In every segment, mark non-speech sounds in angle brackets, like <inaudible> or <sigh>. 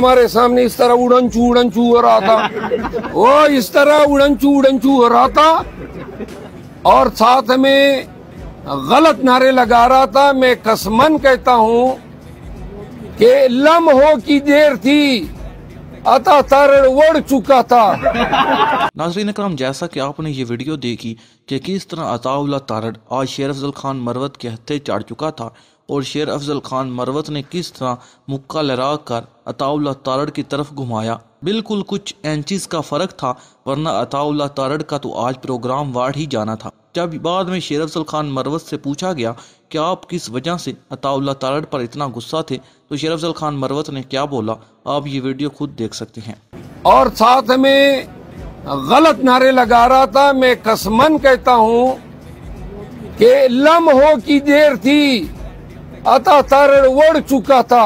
हमारे सामने इस तरह उड़न चू उड़न चू हो रहा था वो <laughs> इस तरह उड़न चू उड़न चू हो रहा था और साथ में गलत नारे लगा रहा था मैं कसमन कहता हूं कि लम हो की देर थी अतः तर उड़ चुका था <laughs> नाजरीन कराम जैसा कि आपने ये वीडियो देखी कि किस तरह अताउल्ला तारड़ आज शेर अफजल खान मरवत के हथे चढ़ चुका था और शेर अफजल खान मरवत ने किस तरह मुक्का लहरा कर अताउल्ला तारड़ की तरफ घुमाया बिल्कुल कुछ एंचिस का फ़र्क था वरना अताउल्ला तारड़ का तो आज प्रोग्राम वाड़ ही जाना था जब बाद में शेर अफजल खान मरवत से पूछा गया कि आप किस वजह से अताउल्ला तारड़ पर इतना गुस्सा थे तो शेर अफजल खान मरवत ने क्या बोला आप ये वीडियो खुद देख सकते हैं और साथ में गलत नारे लगा रहा था मैं कसमन कहता हूँ कि की देर थी अतः तारे ओढ़ चुका था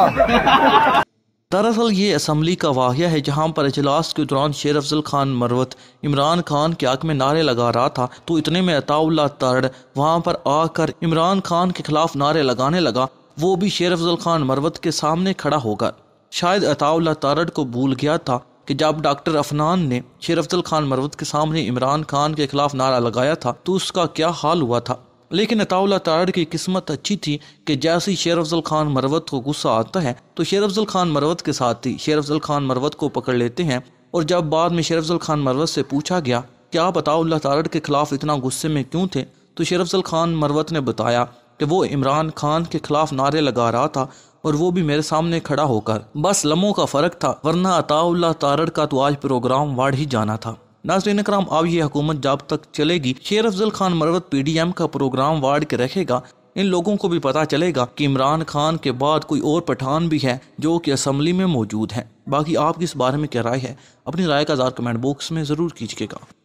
दरअसल ये असम्बली का वाहिया है जहाँ पर अजलास के दौरान शेर अफजल खान मरवत इमरान खान के आग में नारे लगा रहा था तो इतने में अताउल्ला तारड वहाँ पर आकर इमरान खान के खिलाफ नारे लगाने लगा वो भी शेर अफजल खान मरवत के सामने खड़ा होगा शायद अताउल्ला तारड़ को भूल गया था कि जब डॉक्टर अफनान ने शेर अफजल खान मरवत के सामने इमरान खान के खिलाफ नारा लगाया था तो उसका क्या हाल हुआ था लेकिन अताउल्ला तारड़ की किस्मत अच्छी थी कि जैसे ही शेर अफजल खान मरवत को गुस्सा आता है तो शेर अफजल खान मरवत के साथ ही शेर अफजल खान मरवत को पकड़ लेते हैं और जब बाद में शेर अफजल खान मरवत से पूछा गया कि आप अताउल्ला तारड़ के खिलाफ इतना गुस्से में क्यों थे तो शेर अफजल खान मरवत ने बताया कि वो इमरान खान के खिलाफ नारे लगा रहा था और वो भी मेरे सामने खड़ा होकर बस लम्हों का फ़र्क था वरना अताउल्ला तारड़ का तो आज प्रोग्राम वाढ़ ही जाना था नाजरीन कराम अब ये हुकूमत जब तक चलेगी Sher Afzal Khan Marwat P D M का प्रोग्राम वार्ड के रखेगा इन लोगों को भी पता चलेगा कि इमरान खान के बाद कोई और पठान भी है जो कि असम्बली में मौजूद है बाकी आपकी इस बारे में क्या राय है अपनी राय का आजार कमेंट बॉक्स में ज़रूर कीजिएगा